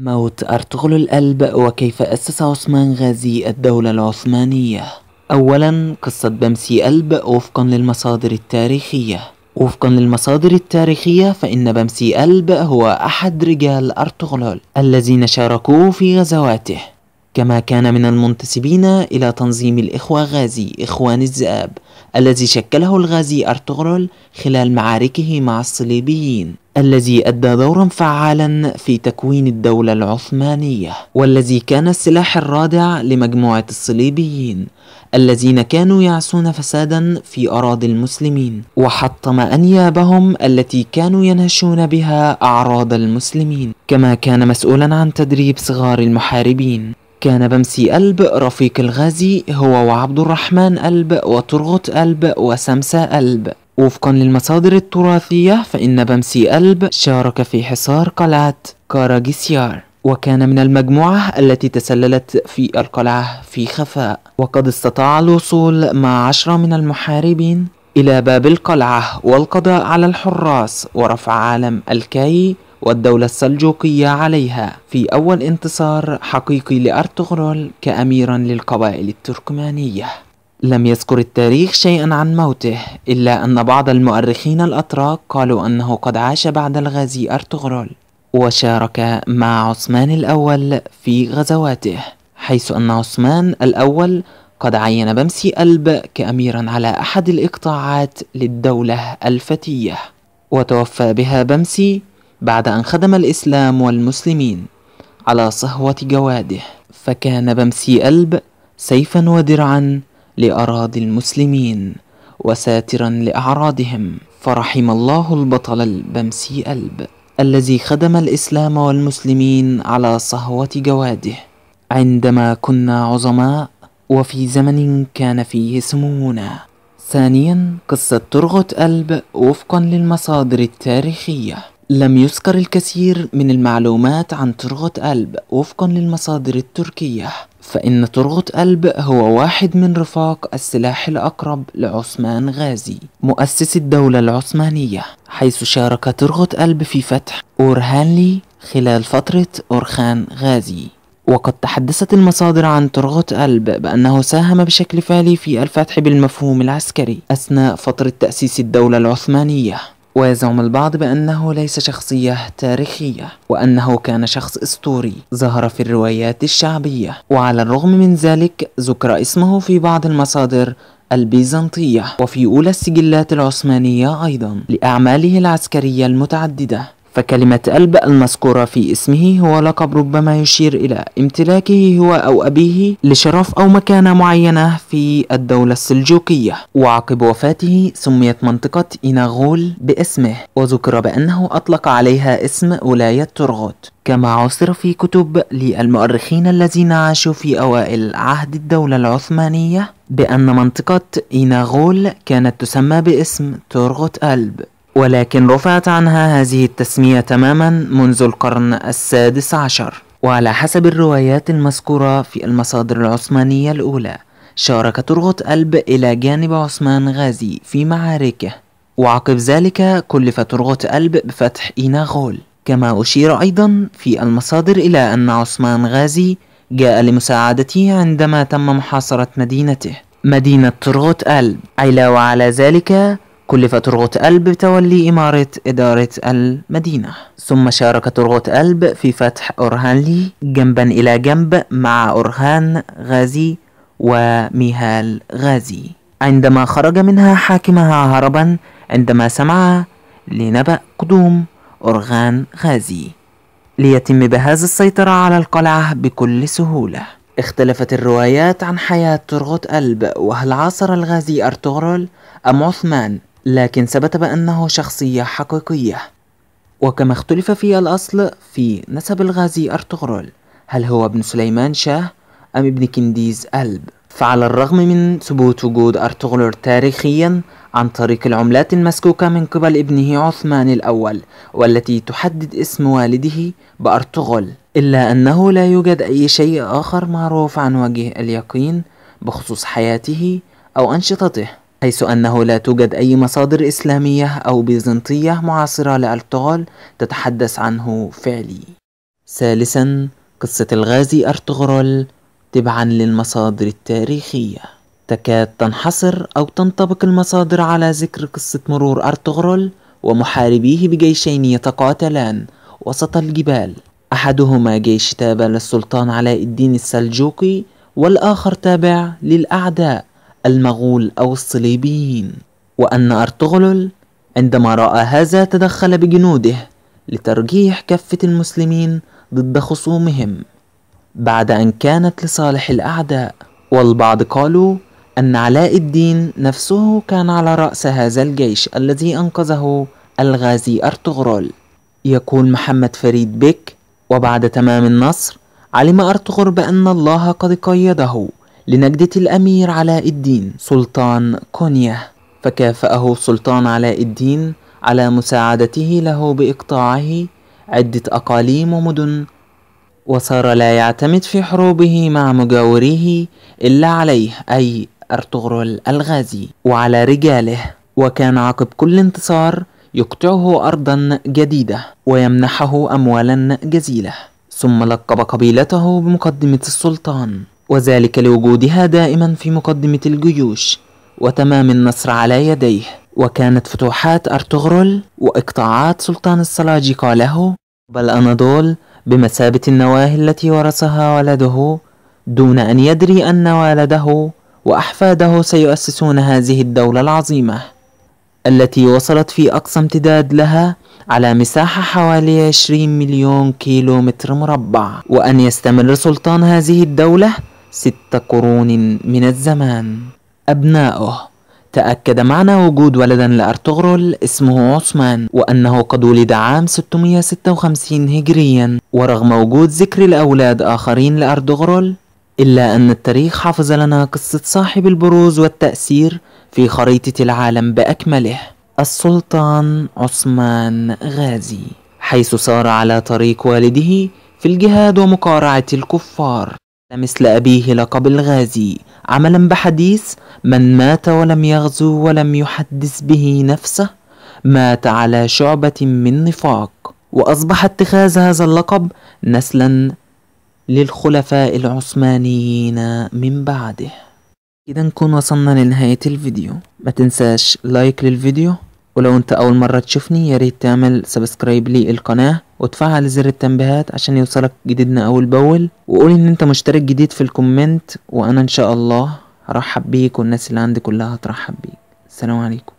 موت أرطغرل القلب وكيف أسس عثمان غازي الدولة العثمانية أولا قصة بمسي قلب وفقا للمصادر التاريخية وفقا للمصادر التاريخية فإن بمسي قلب هو أحد رجال أرطغرل الذين شاركوه في غزواته كما كان من المنتسبين إلى تنظيم الإخوة غازي إخوان الذئاب الذي شكله الغازي أرطغرل خلال معاركه مع الصليبيين الذي أدى دورا فعالا في تكوين الدولة العثمانية والذي كان السلاح الرادع لمجموعة الصليبيين الذين كانوا يعصون فسادا في أراضي المسلمين وحطم أنيابهم التي كانوا ينهشون بها أعراض المسلمين كما كان مسؤولا عن تدريب صغار المحاربين كان بمسي قلب رفيق الغازي هو وعبد الرحمن قلب وترغوت قلب وسمسة قلب وفقا للمصادر التراثية فإن بمسي ألب شارك في حصار قلعة كاراجيسيار وكان من المجموعة التي تسللت في القلعة في خفاء وقد استطاع الوصول مع عشرة من المحاربين إلى باب القلعة والقضاء على الحراس ورفع عالم الكاي والدولة السلجوقية عليها في أول انتصار حقيقي لأرطغرل كأميرا للقبائل التركمانية لم يذكر التاريخ شيئا عن موته إلا أن بعض المؤرخين الأتراك قالوا أنه قد عاش بعد الغازي أرطغرل وشارك مع عثمان الأول في غزواته حيث أن عثمان الأول قد عين بمسي ألب كأميرا على أحد الإقطاعات للدولة الفتية وتوفى بها بمسي بعد أن خدم الإسلام والمسلمين على صهوة جواده فكان بمسي ألب سيفا ودرعا لأراضي المسلمين وساترا لأعراضهم فرحم الله البطل البمسي ألب الذي خدم الإسلام والمسلمين على صهوة جواده عندما كنا عظماء وفي زمن كان فيه سمونا ثانيا قصة ترغة قلب وفقا للمصادر التاريخية لم يذكر الكثير من المعلومات عن ترغة قلب وفقا للمصادر التركية فإن طرغوت قلب هو واحد من رفاق السلاح الأقرب لعثمان غازي مؤسس الدولة العثمانية حيث شارك طرغوت قلب في فتح أورهانلي خلال فترة أورخان غازي وقد تحدثت المصادر عن طرغوت قلب بأنه ساهم بشكل فعلي في الفتح بالمفهوم العسكري أثناء فترة تأسيس الدولة العثمانية ويزعم البعض بأنه ليس شخصية تاريخية وأنه كان شخص أسطوري ظهر في الروايات الشعبية وعلى الرغم من ذلك ذكر اسمه في بعض المصادر البيزنطية وفي أولى السجلات العثمانية أيضا لأعماله العسكرية المتعددة فكلمة ألب المذكورة في اسمه هو لقب ربما يشير إلى امتلاكه هو أو أبيه لشرف أو مكانة معينة في الدولة السلجوقية وعقب وفاته سميت منطقة إناغول باسمه وذكر بأنه أطلق عليها اسم ولاية ترغوت كما عصر في كتب للمؤرخين الذين عاشوا في أوائل عهد الدولة العثمانية بأن منطقة إيناغول كانت تسمى باسم تورغوت ألب ولكن رفعت عنها هذه التسمية تماما منذ القرن السادس عشر وعلى حسب الروايات المذكورة في المصادر العثمانية الأولى شارك ترغوت ألب إلى جانب عثمان غازي في معاركه وعقب ذلك كلف ترغوت ألب بفتح إيناغول كما أشير أيضا في المصادر إلى أن عثمان غازي جاء لمساعدته عندما تم محاصرة مدينته مدينة ترغوت ألب أي على ذلك كلف ترغوت ألب بتولي إمارة إدارة المدينة ثم شارك ترغوت ألب في فتح أورهانلي جنبا إلى جنب مع أورهان غازي وميهال غازي عندما خرج منها حاكمها هربا عندما سمع لنبأ قدوم أورغان غازي ليتم بهذا السيطرة على القلعة بكل سهولة اختلفت الروايات عن حياة ترغوت قلب وهل عاصر الغازي أرطغرل أم عثمان لكن ثبت بأنه شخصية حقيقية وكما اختلف في الأصل في نسب الغازي أرطغرل هل هو ابن سليمان شاه أم ابن كنديز ألب فعلى الرغم من ثبوت وجود أرطغرل تاريخيا عن طريق العملات المسكوكة من قبل ابنه عثمان الأول والتي تحدد اسم والده بأرطغرل إلا أنه لا يوجد أي شيء آخر معروف عن وجه اليقين بخصوص حياته أو أنشطته حيث أنه لا توجد أي مصادر إسلامية أو بيزنطية معاصرة لأرطغرل تتحدث عنه فعلي ثالثا قصة الغازي أرطغرل تبعا للمصادر التاريخية تكاد تنحصر أو تنطبق المصادر على ذكر قصة مرور أرطغرل ومحاربيه بجيشين يتقاتلان وسط الجبال أحدهما جيش تابع للسلطان علاء الدين السلجوقي والآخر تابع للأعداء المغول أو الصليبيين وأن أرطغرل عندما رأى هذا تدخل بجنوده لترجيح كفة المسلمين ضد خصومهم بعد أن كانت لصالح الأعداء والبعض قالوا أن علاء الدين نفسه كان على رأس هذا الجيش الذي أنقذه الغازي أرطغرل يقول محمد فريد بك وبعد تمام النصر علم أرطغرل بأن الله قد قيده لنجدة الأمير علاء الدين سلطان كونيا فكافأه سلطان علاء الدين على مساعدته له بإقطاعه عدة أقاليم ومدن وصار لا يعتمد في حروبه مع مجاوريه إلا عليه أي أرطغرل الغازي وعلى رجاله وكان عقب كل انتصار يقطعه أرضا جديدة ويمنحه أموالا جزيلة ثم لقب قبيلته بمقدمة السلطان وذلك لوجودها دائما في مقدمة الجيوش وتمام النصر على يديه وكانت فتوحات أرطغرل وإقطاعات سلطان السلاجقة له بالأناضول بمثابة النواهي التي ورثها ولده دون أن يدري أن والده وأحفاده سيؤسسون هذه الدولة العظيمة التي وصلت في أقصى امتداد لها على مساحة حوالي 20 مليون كيلو متر مربع وأن يستمر سلطان هذه الدولة ست قرون من الزمان أبناؤه تأكد معنا وجود ولدا لأرطغرل اسمه عثمان وأنه قد ولد عام 656 هجريا ورغم وجود ذكر لأولاد آخرين لأرطغرل إلا أن التاريخ حفظ لنا قصة صاحب البروز والتأثير في خريطة العالم بأكمله السلطان عثمان غازي حيث سار على طريق والده في الجهاد ومقارعة الكفار مثل أبيه لقب الغازي عملا بحديث من مات ولم يغزو ولم يحدث به نفسه مات على شعبة من نفاق وأصبح اتخاذ هذا اللقب نسلا للخلفاء العثمانيين من بعده كده نكون وصلنا لنهاية الفيديو ما تنساش لايك للفيديو ولو انت اول مرة تشوفني ياريت تعمل سبسكرايب للقناة وتفعل زر التنبيهات عشان يوصلك جديدنا اول باول وقول ان انت مشترك جديد في الكومنت وانا ان شاء الله هرحب بيك والناس اللي عندي كلها هترحب بيك السلام عليكم